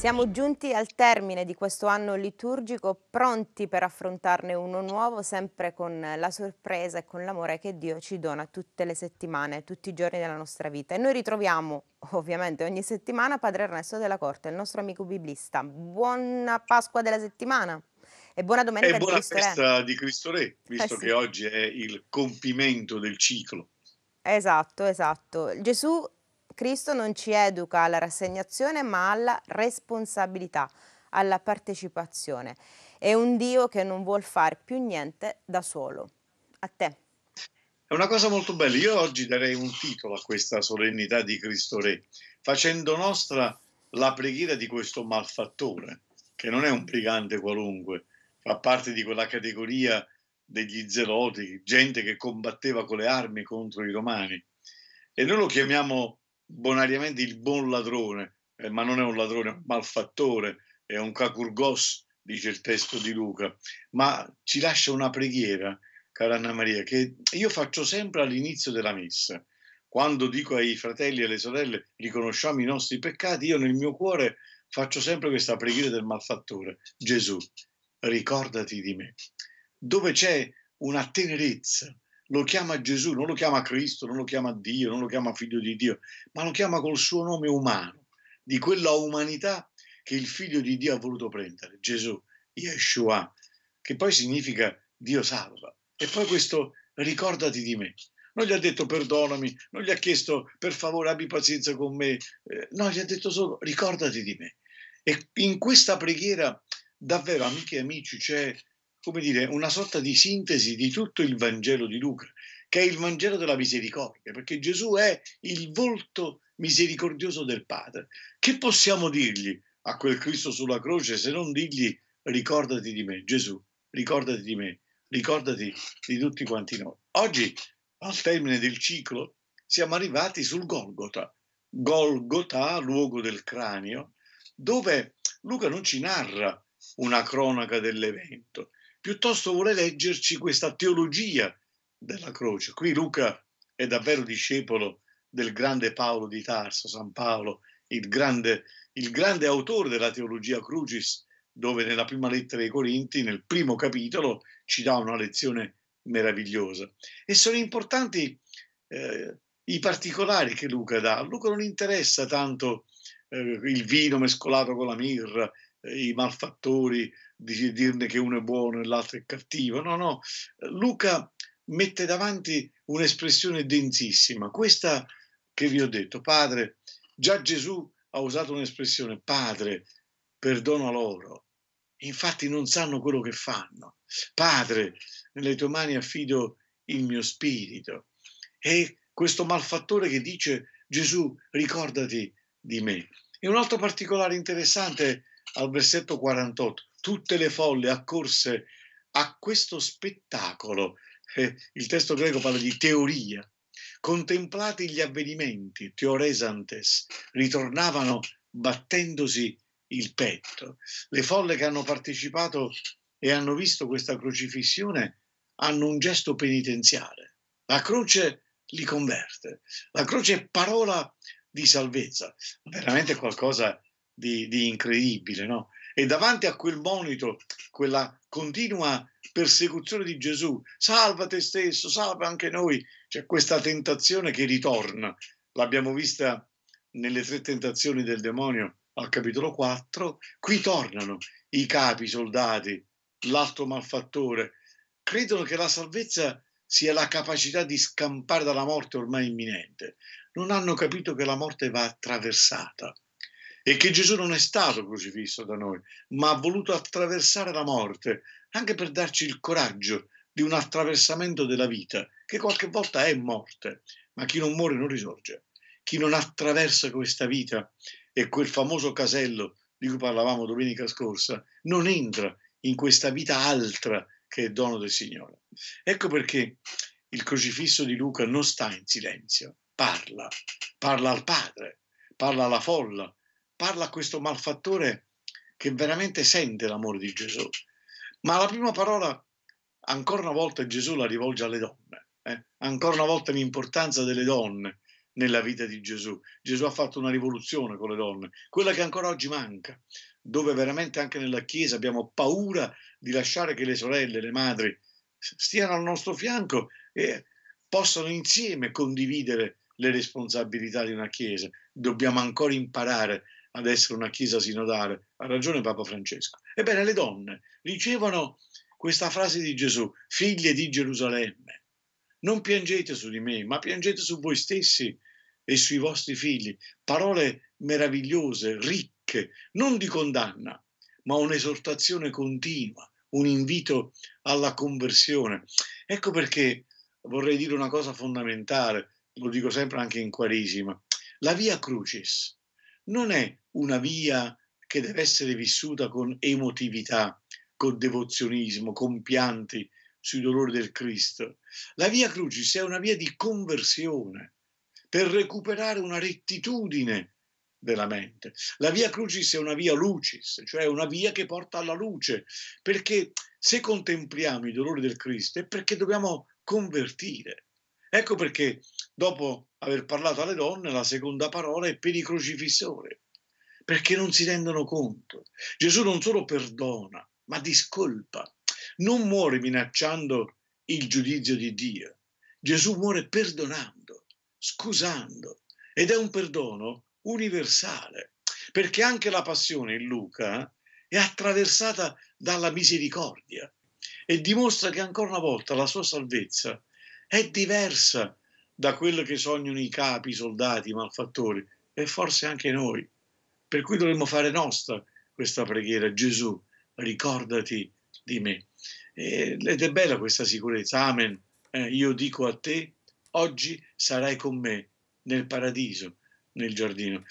Siamo giunti al termine di questo anno liturgico, pronti per affrontarne uno nuovo, sempre con la sorpresa e con l'amore che Dio ci dona tutte le settimane, tutti i giorni della nostra vita. E noi ritroviamo ovviamente ogni settimana Padre Ernesto della Corte, il nostro amico biblista. Buona Pasqua della settimana e buona domenica e buona di Cristo festa di Cristo Re, visto eh sì. che oggi è il compimento del ciclo. Esatto, esatto. Gesù Cristo non ci educa alla rassegnazione ma alla responsabilità, alla partecipazione. È un Dio che non vuol fare più niente da solo. A te. È una cosa molto bella. Io oggi darei un titolo a questa solennità di Cristo Re, facendo nostra la preghiera di questo malfattore, che non è un brigante qualunque, fa parte di quella categoria degli zeloti, gente che combatteva con le armi contro i romani. E noi lo chiamiamo bonariamente il buon ladrone, eh, ma non è un ladrone, è un malfattore, è un cacurgos, dice il testo di Luca, ma ci lascia una preghiera, cara Anna Maria, che io faccio sempre all'inizio della messa. Quando dico ai fratelli e alle sorelle riconosciamo i nostri peccati, io nel mio cuore faccio sempre questa preghiera del malfattore. Gesù, ricordati di me. Dove c'è una tenerezza, lo chiama Gesù, non lo chiama Cristo, non lo chiama Dio, non lo chiama figlio di Dio, ma lo chiama col suo nome umano, di quella umanità che il figlio di Dio ha voluto prendere, Gesù, Yeshua, che poi significa Dio salva. E poi questo ricordati di me. Non gli ha detto perdonami, non gli ha chiesto per favore abbi pazienza con me, eh, no, gli ha detto solo ricordati di me. E in questa preghiera davvero, amiche e amici, c'è come dire, una sorta di sintesi di tutto il Vangelo di Luca, che è il Vangelo della misericordia, perché Gesù è il volto misericordioso del Padre. Che possiamo dirgli a quel Cristo sulla croce se non dirgli ricordati di me, Gesù, ricordati di me, ricordati di tutti quanti noi. Oggi, al termine del ciclo, siamo arrivati sul Golgota, Golgota, luogo del cranio, dove Luca non ci narra una cronaca dell'evento, piuttosto vuole leggerci questa teologia della croce. Qui Luca è davvero discepolo del grande Paolo di Tarso, San Paolo, il grande, il grande autore della teologia crucis, dove nella prima lettera ai Corinti, nel primo capitolo, ci dà una lezione meravigliosa. E sono importanti eh, i particolari che Luca dà. A Luca non interessa tanto eh, il vino mescolato con la mirra, eh, i malfattori, di dirne che uno è buono e l'altro è cattivo. No, no, Luca mette davanti un'espressione densissima, questa che vi ho detto, Padre, già Gesù ha usato un'espressione, Padre, perdona loro, infatti non sanno quello che fanno. Padre, nelle tue mani affido il mio spirito. E questo malfattore che dice Gesù, ricordati di me. E un altro particolare interessante al versetto 48 tutte le folle accorse a questo spettacolo. Eh, il testo greco parla di teoria. Contemplati gli avvenimenti, teoresantes, ritornavano battendosi il petto. Le folle che hanno partecipato e hanno visto questa crocifissione hanno un gesto penitenziale. La croce li converte. La croce è parola di salvezza, veramente qualcosa di, di incredibile, no? e davanti a quel monito, quella continua persecuzione di Gesù, salva te stesso, salva anche noi, c'è questa tentazione che ritorna, l'abbiamo vista nelle tre tentazioni del demonio al capitolo 4, qui tornano i capi, i soldati, l'alto malfattore, credono che la salvezza sia la capacità di scampare dalla morte ormai imminente, non hanno capito che la morte va attraversata e che Gesù non è stato crocifisso da noi, ma ha voluto attraversare la morte anche per darci il coraggio di un attraversamento della vita, che qualche volta è morte, ma chi non muore non risorge. Chi non attraversa questa vita e quel famoso casello di cui parlavamo domenica scorsa, non entra in questa vita altra che è dono del Signore. Ecco perché il crocifisso di Luca non sta in silenzio, parla, parla al Padre, parla alla folla, parla a questo malfattore che veramente sente l'amore di Gesù. Ma la prima parola, ancora una volta, Gesù la rivolge alle donne. Eh? Ancora una volta l'importanza delle donne nella vita di Gesù. Gesù ha fatto una rivoluzione con le donne, quella che ancora oggi manca, dove veramente anche nella Chiesa abbiamo paura di lasciare che le sorelle, le madri, stiano al nostro fianco e possano insieme condividere le responsabilità di una Chiesa. Dobbiamo ancora imparare ad essere una chiesa sinodale. Ha ragione Papa Francesco. Ebbene, le donne ricevono questa frase di Gesù, figlie di Gerusalemme, non piangete su di me, ma piangete su voi stessi e sui vostri figli. Parole meravigliose, ricche, non di condanna, ma un'esortazione continua, un invito alla conversione. Ecco perché vorrei dire una cosa fondamentale, lo dico sempre anche in Quaresima. La via crucis, non è una via che deve essere vissuta con emotività, con devozionismo, con pianti sui dolori del Cristo. La via Crucis è una via di conversione per recuperare una rettitudine della mente. La via Crucis è una via lucis, cioè una via che porta alla luce, perché se contempliamo i dolori del Cristo è perché dobbiamo convertire. Ecco perché dopo aver parlato alle donne, la seconda parola è per i crocifissori, perché non si rendono conto. Gesù non solo perdona, ma discolpa. Non muore minacciando il giudizio di Dio. Gesù muore perdonando, scusando. Ed è un perdono universale, perché anche la passione in Luca è attraversata dalla misericordia e dimostra che ancora una volta la sua salvezza è diversa da quello che sognano i capi, i soldati, i malfattori e forse anche noi. Per cui dovremmo fare nostra questa preghiera, Gesù, ricordati di me. Ed è bella questa sicurezza, amen. Eh, io dico a te, oggi sarai con me nel paradiso, nel giardino.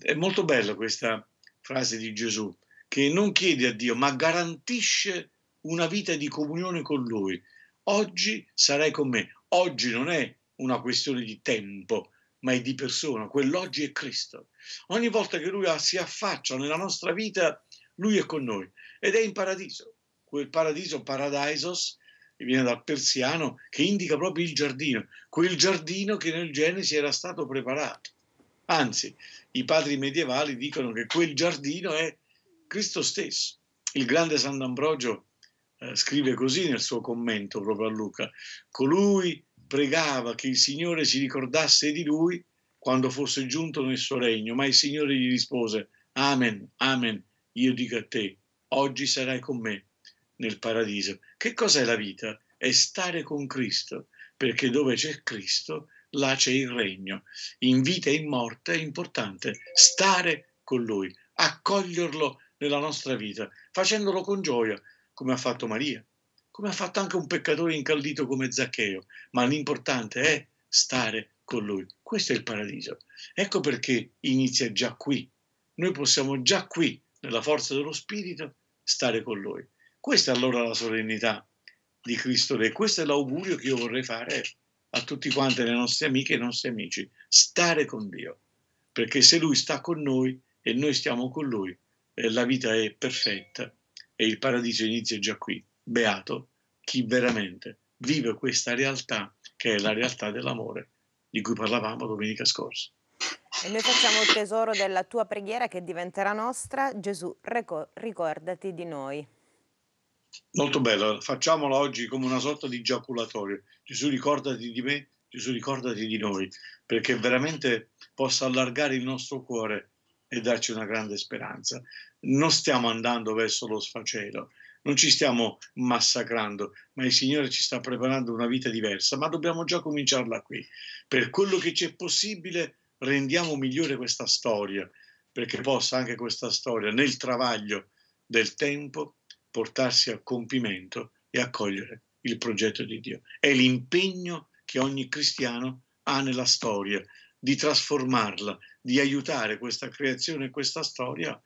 È molto bella questa frase di Gesù, che non chiede a Dio, ma garantisce una vita di comunione con Lui. Oggi sarai con me. Oggi non è una questione di tempo, ma è di persona. Quell'oggi è Cristo. Ogni volta che Lui si affaccia nella nostra vita, Lui è con noi ed è in paradiso. Quel paradiso, paradisos, che viene dal persiano, che indica proprio il giardino, quel giardino che nel Genesi era stato preparato. Anzi, i padri medievali dicono che quel giardino è Cristo stesso. Il grande Sant'Ambrogio eh, scrive così nel suo commento proprio a Luca, colui pregava che il Signore si ricordasse di lui quando fosse giunto nel suo regno, ma il Signore gli rispose, Amen, Amen, io dico a te, oggi sarai con me nel paradiso. Che cos'è la vita? È stare con Cristo, perché dove c'è Cristo, là c'è il regno. In vita e in morte è importante stare con Lui, accoglierlo nella nostra vita, facendolo con gioia, come ha fatto Maria come ha fatto anche un peccatore incallito come Zaccheo, ma l'importante è stare con lui. Questo è il paradiso. Ecco perché inizia già qui. Noi possiamo già qui, nella forza dello Spirito, stare con lui. Questa è allora la solennità di Cristo Re. Questo è l'augurio che io vorrei fare a tutti quanti le nostre amiche e i nostri amici. Stare con Dio. Perché se Lui sta con noi e noi stiamo con Lui, eh, la vita è perfetta e il paradiso inizia già qui. Beato chi veramente vive questa realtà che è la realtà dell'amore di cui parlavamo domenica scorsa. E noi facciamo il tesoro della tua preghiera che diventerà nostra. Gesù, ricordati di noi. Molto bello, facciamolo oggi come una sorta di giaculatorio. Gesù ricordati di me, Gesù ricordati di noi, perché veramente possa allargare il nostro cuore e darci una grande speranza. Non stiamo andando verso lo sfacelo, non ci stiamo massacrando, ma il Signore ci sta preparando una vita diversa, ma dobbiamo già cominciarla qui. Per quello che ci è possibile rendiamo migliore questa storia, perché possa anche questa storia, nel travaglio del tempo, portarsi a compimento e accogliere il progetto di Dio. È l'impegno che ogni cristiano ha nella storia, di trasformarla, di aiutare questa creazione e questa storia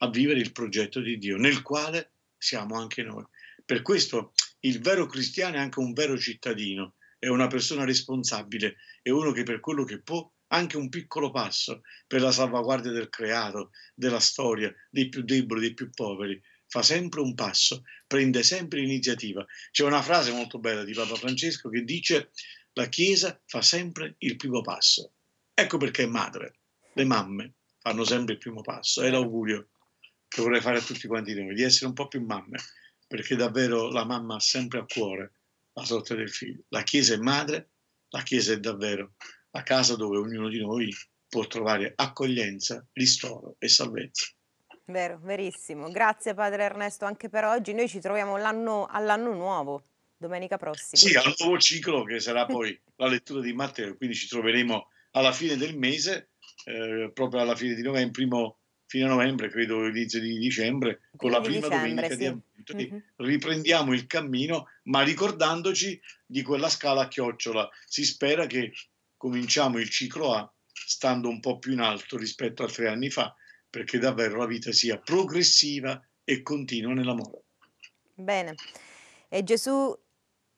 a vivere il progetto di Dio, nel quale siamo anche noi. Per questo il vero cristiano è anche un vero cittadino, è una persona responsabile, è uno che per quello che può anche un piccolo passo per la salvaguardia del creato, della storia, dei più deboli, dei più poveri. Fa sempre un passo, prende sempre iniziativa. C'è una frase molto bella di Papa Francesco che dice la Chiesa fa sempre il primo passo. Ecco perché madre, le mamme fanno sempre il primo passo. È l'augurio che vorrei fare a tutti quanti noi, di essere un po' più mamme, perché davvero la mamma ha sempre a cuore la sorte del figlio. La Chiesa è madre, la Chiesa è davvero la casa dove ognuno di noi può trovare accoglienza, ristoro e salvezza. Vero, verissimo. Grazie Padre Ernesto anche per oggi. Noi ci troviamo all'anno nuovo, domenica prossima. Sì, al nuovo ciclo che sarà poi la lettura di Matteo, quindi ci troveremo alla fine del mese, eh, proprio alla fine di novembre, primo fine novembre, credo inizio di dicembre, con la prima dicembre, domenica sì. di avvento, mm-hmm. riprendiamo il cammino, ma ricordandoci di quella scala a chiocciola. Si spera che cominciamo il ciclo A stando un po' più in alto rispetto a tre anni fa, perché davvero la vita sia progressiva e continua nell'amore. Bene. E Gesù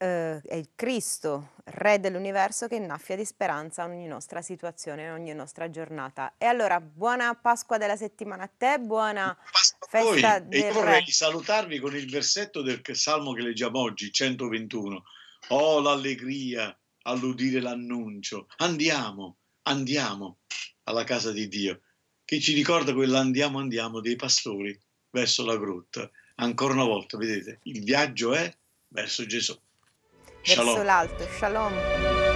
eh, è il Cristo, Re dell'universo, che innaffia di speranza ogni nostra situazione, ogni nostra giornata. E allora, buona Pasqua della settimana a te, buona Pasqua festa a voi. E io vorrei Re. salutarvi con il versetto del Salmo che leggiamo oggi, 121. Oh, l'allegria all'udire l'annuncio. Andiamo, andiamo alla casa di Dio, che ci ricorda quell'andiamo, andiamo dei pastori verso la grotta. Ancora una volta, vedete, il viaggio è verso Gesù. Shalom. verso l'alto. Shalom.